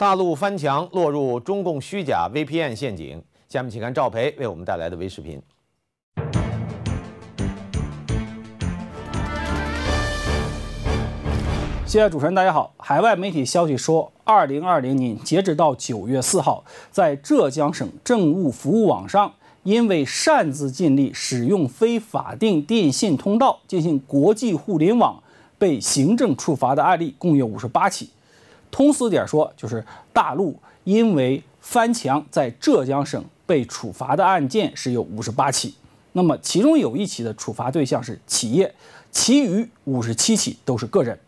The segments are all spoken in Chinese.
大陆翻墙落入中共虚假 VPN 陷阱，下面请看赵培为我们带来的微视频。谢谢主持人，大家好。海外媒体消息说，二零二零年截止到九月四号，在浙江省政务服务网上，因为擅自建立使用非法定电信通道进行国际互联网，被行政处罚的案例共有五十八起。通俗点说，就是大陆因为翻墙在浙江省被处罚的案件是有五十八起，那么其中有一起的处罚对象是企业，其余五十七起都是个人。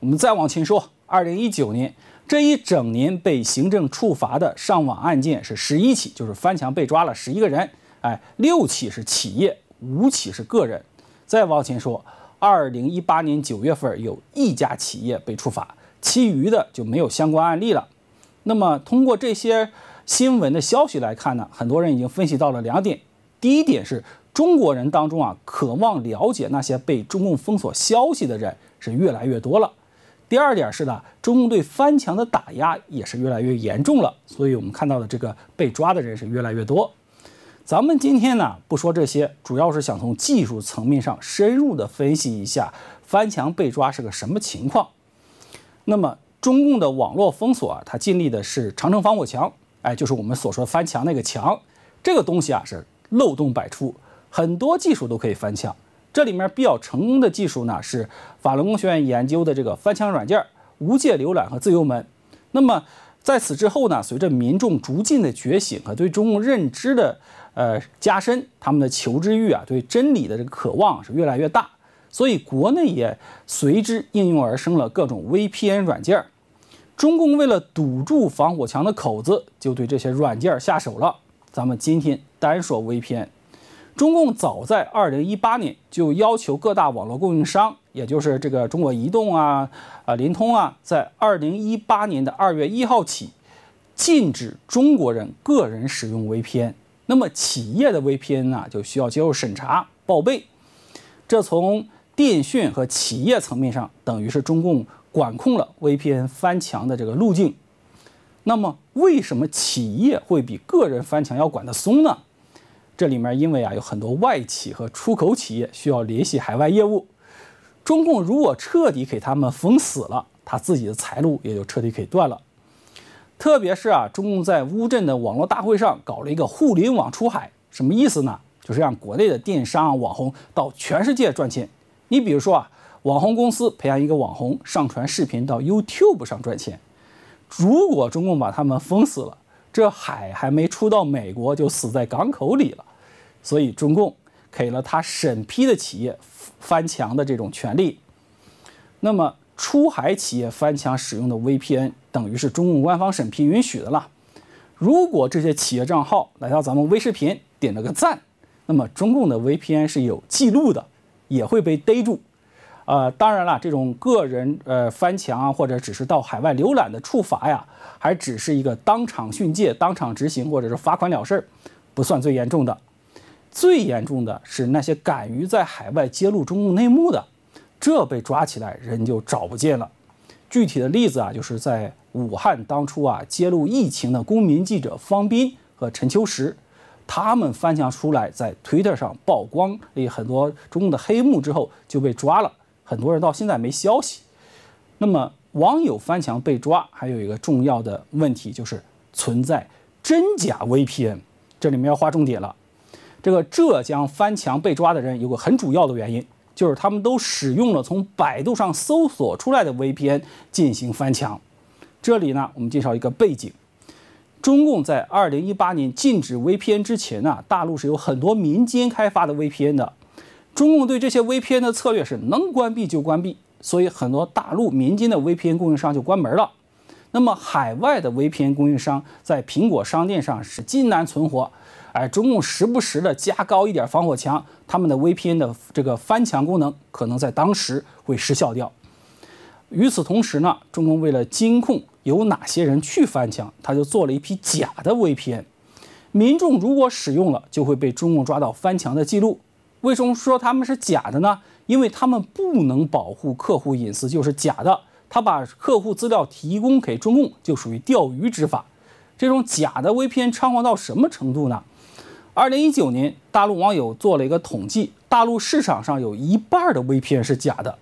我们再往前说，二零一九年这一整年被行政处罚的上网案件是十一起，就是翻墙被抓了十一个人，哎，六起是企业，五起是个人。再往前说，二零一八年九月份有一家企业被处罚。其余的就没有相关案例了。那么通过这些新闻的消息来看呢，很多人已经分析到了两点：第一点是中国人当中啊，渴望了解那些被中共封锁消息的人是越来越多了；第二点是呢，中共对翻墙的打压也是越来越严重了。所以我们看到的这个被抓的人是越来越多。咱们今天呢，不说这些，主要是想从技术层面上深入的分析一下翻墙被抓是个什么情况。那么，中共的网络封锁啊，它建立的是长城防火墙，哎，就是我们所说的翻墙那个墙，这个东西啊是漏洞百出，很多技术都可以翻墙。这里面比较成功的技术呢，是法轮功学院研究的这个翻墙软件“无界浏览”和“自由门”。那么，在此之后呢，随着民众逐渐的觉醒和对中共认知的呃加深，他们的求知欲啊，对真理的这个渴望是越来越大。所以国内也随之应运而生了各种 VPN 软件儿。中共为了堵住防火墙的口子，就对这些软件儿下手了。咱们今天单说 VPN。中共早在二零一八年就要求各大网络供应商，也就是这个中国移动啊、啊，联通啊，在二零一八年的二月一号起，禁止中国人个人使用 VPN。那么企业的 VPN 呢，就需要接受审查报备。这从电讯和企业层面上，等于是中共管控了 VPN 翻墙的这个路径。那么，为什么企业会比个人翻墙要管得松呢？这里面因为啊，有很多外企和出口企业需要联系海外业务，中共如果彻底给他们封死了，他自己的财路也就彻底给断了。特别是啊，中共在乌镇的网络大会上搞了一个“互联网出海”，什么意思呢？就是让国内的电商网红到全世界赚钱。你比如说啊，网红公司培养一个网红，上传视频到 YouTube 上赚钱。如果中共把他们封死了，这海还没出到美国就死在港口里了。所以中共给了他审批的企业翻墙的这种权利。那么出海企业翻墙使用的 VPN 等于是中共官方审批允许的了。如果这些企业账号来到咱们微视频点了个赞，那么中共的 VPN 是有记录的。也会被逮住，啊，当然了，这种个人呃翻墙啊，或者只是到海外浏览的处罚呀，还只是一个当场训诫、当场执行或者是罚款了事儿，不算最严重的。最严重的是那些敢于在海外揭露中共内幕的，这被抓起来人就找不见了。具体的例子啊，就是在武汉当初啊揭露疫情的公民记者方斌和陈秋实。他们翻墙出来，在 Twitter 上曝光诶，很多中共的黑幕之后，就被抓了。很多人到现在没消息。那么，网友翻墙被抓，还有一个重要的问题就是存在真假 VPN。这里面要划重点了。这个浙江翻墙被抓的人，有个很主要的原因，就是他们都使用了从百度上搜索出来的 VPN 进行翻墙。这里呢，我们介绍一个背景。中共在二零一八年禁止 VPN 之前呢，大陆是有很多民间开发的 VPN 的。中共对这些 VPN 的策略是能关闭就关闭，所以很多大陆民间的 VPN 供应商就关门了。那么海外的 VPN 供应商在苹果商店上是艰难存活。哎，中共时不时的加高一点防火墙，他们的 VPN 的这个翻墙功能可能在当时会失效掉。与此同时呢，中共为了监控有哪些人去翻墙，他就做了一批假的 VPN。民众如果使用了，就会被中共抓到翻墙的记录。为什么说他们是假的呢？因为他们不能保护客户隐私，就是假的。他把客户资料提供给中共，就属于钓鱼执法。这种假的 VPN 猖狂到什么程度呢？二零一九年，大陆网友做了一个统计，大陆市场上有一半的 VPN 是假的。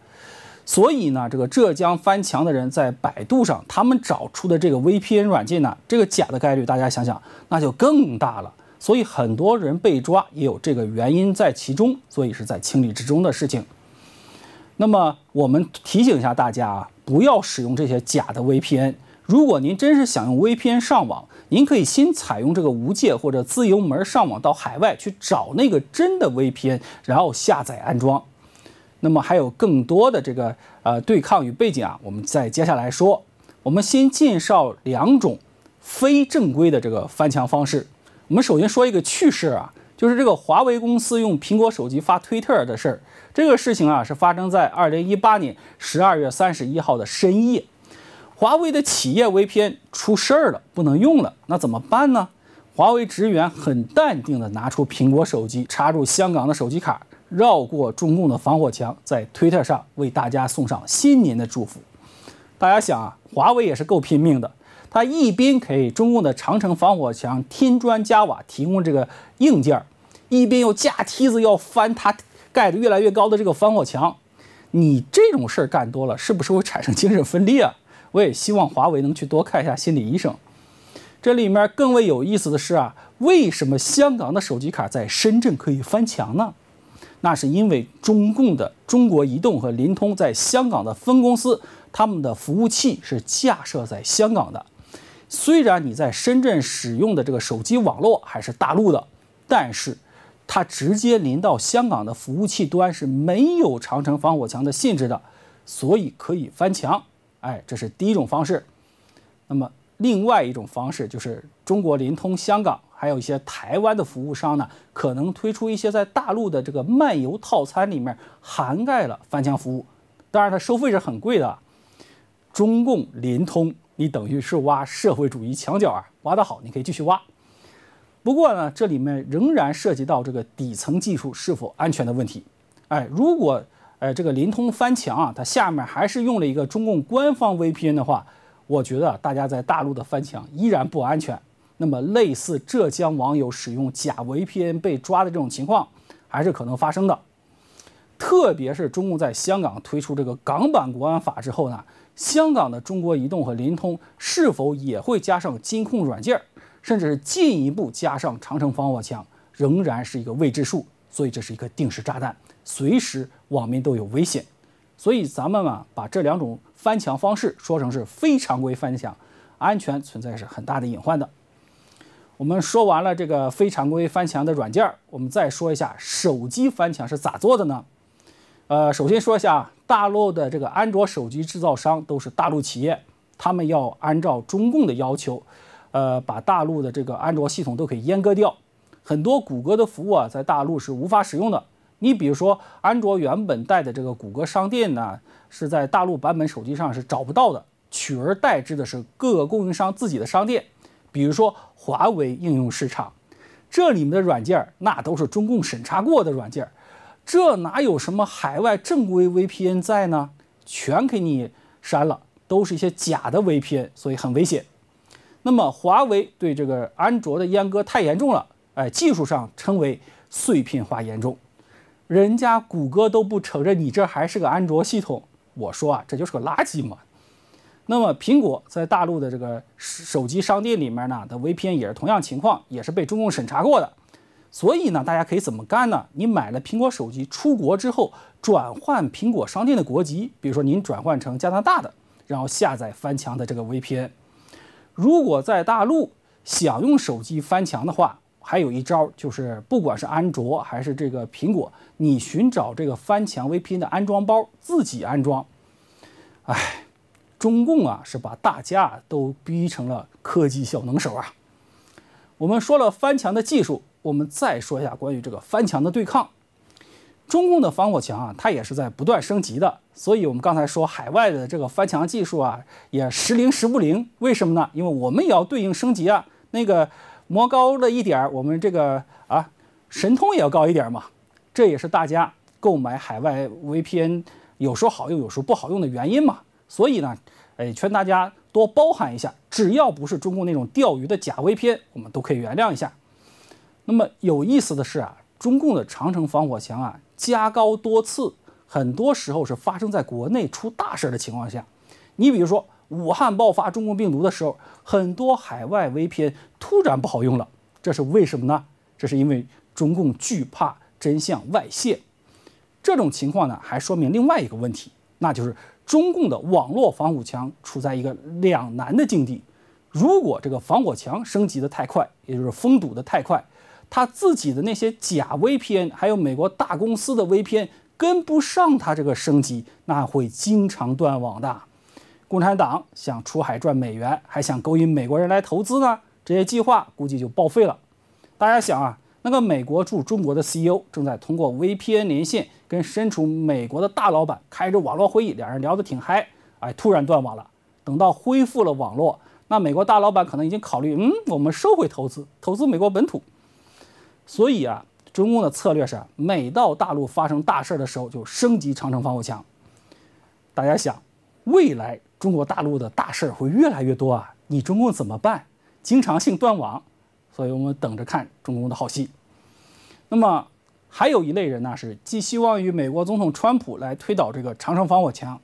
所以呢，这个浙江翻墙的人在百度上，他们找出的这个 VPN 软件呢，这个假的概率，大家想想，那就更大了。所以很多人被抓，也有这个原因在其中，所以是在情理之中的事情。那么我们提醒一下大家啊，不要使用这些假的 VPN。如果您真是想用 VPN 上网，您可以先采用这个无界或者自由门上网到海外去找那个真的 VPN，然后下载安装。那么还有更多的这个呃对抗与背景啊，我们再接下来说。我们先介绍两种非正规的这个翻墙方式。我们首先说一个趣事啊，就是这个华为公司用苹果手机发推特的事儿。这个事情啊是发生在二零一八年十二月三十一号的深夜，华为的企业微 n 出事儿了，不能用了，那怎么办呢？华为职员很淡定的拿出苹果手机，插入香港的手机卡。绕过中共的防火墙，在推特上为大家送上新年的祝福。大家想啊，华为也是够拼命的，他一边给中共的长城防火墙添砖加瓦，提供这个硬件儿，一边又架梯子要翻它盖的越来越高的这个防火墙。你这种事儿干多了，是不是会产生精神分裂啊？我也希望华为能去多看一下心理医生。这里面更为有意思的是啊，为什么香港的手机卡在深圳可以翻墙呢？那是因为中共的中国移动和联通在香港的分公司，他们的服务器是架设在香港的。虽然你在深圳使用的这个手机网络还是大陆的，但是它直接连到香港的服务器端是没有长城防火墙的性质的，所以可以翻墙。哎，这是第一种方式。那么另外一种方式就是中国联通香港。还有一些台湾的服务商呢，可能推出一些在大陆的这个漫游套餐里面涵盖了翻墙服务，当然它收费是很贵的。中共联通，你等于是挖社会主义墙角啊，挖得好，你可以继续挖。不过呢，这里面仍然涉及到这个底层技术是否安全的问题。哎，如果呃这个联通翻墙啊，它下面还是用了一个中共官方 VPN 的话，我觉得大家在大陆的翻墙依然不安全。那么，类似浙江网友使用假 VPN 被抓的这种情况，还是可能发生的。特别是中共在香港推出这个港版国安法之后呢，香港的中国移动和联通是否也会加上监控软件，甚至是进一步加上长城防火墙，仍然是一个未知数。所以，这是一个定时炸弹，随时网民都有危险。所以，咱们嘛，把这两种翻墙方式说成是非常规翻墙，安全存在是很大的隐患的。我们说完了这个非常规翻墙的软件儿，我们再说一下手机翻墙是咋做的呢？呃，首先说一下，大陆的这个安卓手机制造商都是大陆企业，他们要按照中共的要求，呃，把大陆的这个安卓系统都可以阉割掉，很多谷歌的服务啊，在大陆是无法使用的。你比如说，安卓原本带的这个谷歌商店呢，是在大陆版本手机上是找不到的，取而代之的是各个供应商自己的商店。比如说华为应用市场，这里面的软件那都是中共审查过的软件，这哪有什么海外正规 VPN 在呢？全给你删了，都是一些假的 VPN，所以很危险。那么华为对这个安卓的阉割太严重了，哎，技术上称为碎片化严重，人家谷歌都不承认你这还是个安卓系统，我说啊，这就是个垃圾嘛。那么苹果在大陆的这个手机商店里面呢，的 VPN 也是同样情况，也是被中共审查过的。所以呢，大家可以怎么干呢？你买了苹果手机出国之后，转换苹果商店的国籍，比如说您转换成加拿大的，然后下载翻墙的这个 VPN。如果在大陆想用手机翻墙的话，还有一招就是，不管是安卓还是这个苹果，你寻找这个翻墙 VPN 的安装包，自己安装。哎。中共啊，是把大家都逼成了科技小能手啊。我们说了翻墙的技术，我们再说一下关于这个翻墙的对抗。中共的防火墙啊，它也是在不断升级的。所以，我们刚才说海外的这个翻墙技术啊，也时灵时不灵。为什么呢？因为我们也要对应升级啊。那个魔高了一点儿，我们这个啊，神通也要高一点儿嘛。这也是大家购买海外 VPN 有时候好用，有时候不好用的原因嘛。所以呢，哎，劝大家多包涵一下，只要不是中共那种钓鱼的假微 n 我们都可以原谅一下。那么有意思的是啊，中共的长城防火墙啊加高多次，很多时候是发生在国内出大事的情况下。你比如说武汉爆发中共病毒的时候，很多海外微 n 突然不好用了，这是为什么呢？这是因为中共惧怕真相外泄。这种情况呢，还说明另外一个问题。那就是中共的网络防火墙处在一个两难的境地。如果这个防火墙升级得太快，也就是封堵得太快，他自己的那些假 VPN 还有美国大公司的 VPN 跟不上他这个升级，那会经常断网的。共产党想出海赚美元，还想勾引美国人来投资呢，这些计划估计就报废了。大家想啊。那个美国驻中国的 CEO 正在通过 VPN 连线，跟身处美国的大老板开着网络会议，两人聊得挺嗨。哎，突然断网了。等到恢复了网络，那美国大老板可能已经考虑：嗯，我们收回投资，投资美国本土。所以啊，中共的策略是，每到大陆发生大事儿的时候就升级长城防火墙。大家想，未来中国大陆的大事儿会越来越多啊，你中共怎么办？经常性断网。所以我们等着看中共的好戏。那么，还有一类人呢，是寄希望于美国总统川普来推倒这个长城防火墙。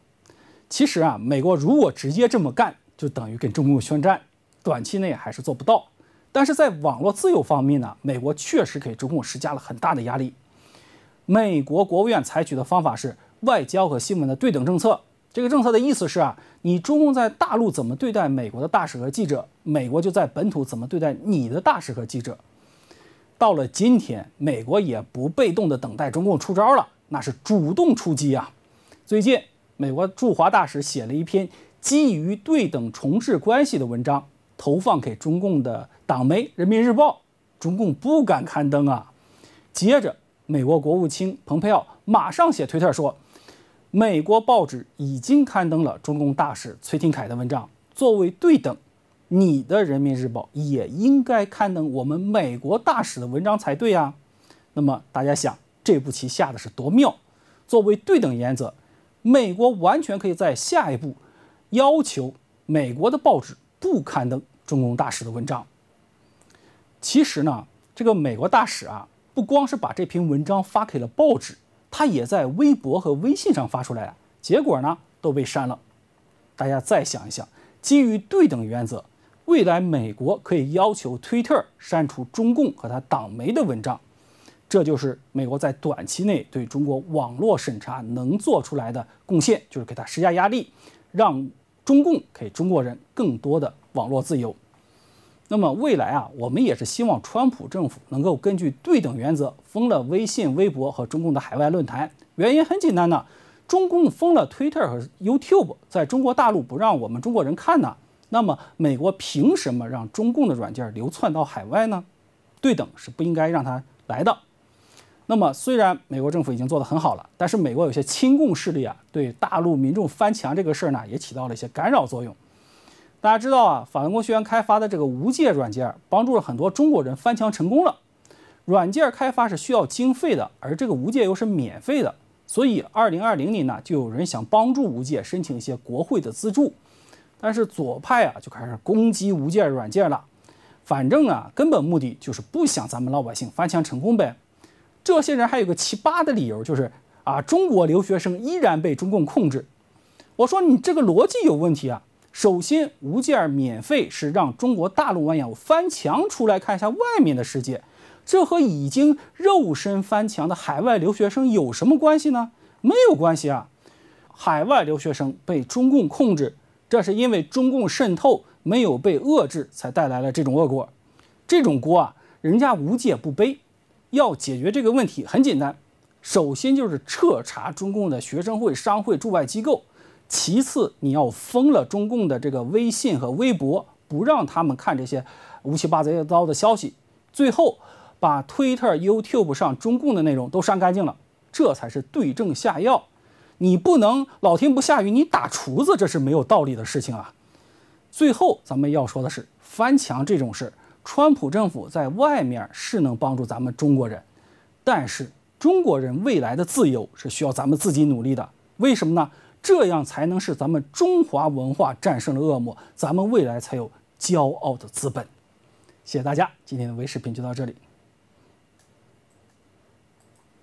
其实啊，美国如果直接这么干，就等于跟中共宣战，短期内还是做不到。但是在网络自由方面呢，美国确实给中共施加了很大的压力。美国国务院采取的方法是外交和新闻的对等政策。这个政策的意思是啊，你中共在大陆怎么对待美国的大使和记者，美国就在本土怎么对待你的大使和记者。到了今天，美国也不被动的等待中共出招了，那是主动出击啊。最近，美国驻华大使写了一篇基于对等重置关系的文章，投放给中共的党媒《人民日报》，中共不敢刊登啊。接着，美国国务卿蓬佩奥马上写推特说。美国报纸已经刊登了中共大使崔天凯的文章，作为对等，你的《人民日报》也应该刊登我们美国大使的文章才对啊。那么大家想，这步棋下的是多妙？作为对等原则，美国完全可以在下一步要求美国的报纸不刊登中共大使的文章。其实呢，这个美国大使啊，不光是把这篇文章发给了报纸。他也在微博和微信上发出来，结果呢都被删了。大家再想一想，基于对等原则，未来美国可以要求推特删除中共和他党媒的文章。这就是美国在短期内对中国网络审查能做出来的贡献，就是给他施加压力，让中共给中国人更多的网络自由。那么未来啊，我们也是希望川普政府能够根据对等原则封了微信、微博和中共的海外论坛。原因很简单呢，中共封了 Twitter 和 YouTube，在中国大陆不让我们中国人看呢。那么美国凭什么让中共的软件流窜到海外呢？对等是不应该让他来的。那么虽然美国政府已经做得很好了，但是美国有些亲共势力啊，对大陆民众翻墙这个事儿呢，也起到了一些干扰作用。大家知道啊，法国学员开发的这个无界软件帮助了很多中国人翻墙成功了。软件开发是需要经费的，而这个无界又是免费的，所以二零二零年呢，就有人想帮助无界申请一些国会的资助。但是左派啊，就开始攻击无界软件了。反正啊，根本目的就是不想咱们老百姓翻墙成功呗。这些人还有个奇葩的理由，就是啊，中国留学生依然被中共控制。我说你这个逻辑有问题啊。首先，无界免费是让中国大陆网友翻墙出来看一下外面的世界，这和已经肉身翻墙的海外留学生有什么关系呢？没有关系啊！海外留学生被中共控制，这是因为中共渗透没有被遏制，才带来了这种恶果。这种锅啊，人家无界不背。要解决这个问题很简单，首先就是彻查中共的学生会、商会驻外机构。其次，你要封了中共的这个微信和微博，不让他们看这些乌七八糟的消息。最后，把推特、YouTube 上中共的内容都删干净了，这才是对症下药。你不能老天不下雨，你打厨子，这是没有道理的事情啊。最后，咱们要说的是，翻墙这种事，川普政府在外面是能帮助咱们中国人，但是中国人未来的自由是需要咱们自己努力的。为什么呢？这样才能使咱们中华文化战胜了恶魔，咱们未来才有骄傲的资本。谢谢大家，今天的微视频就到这里。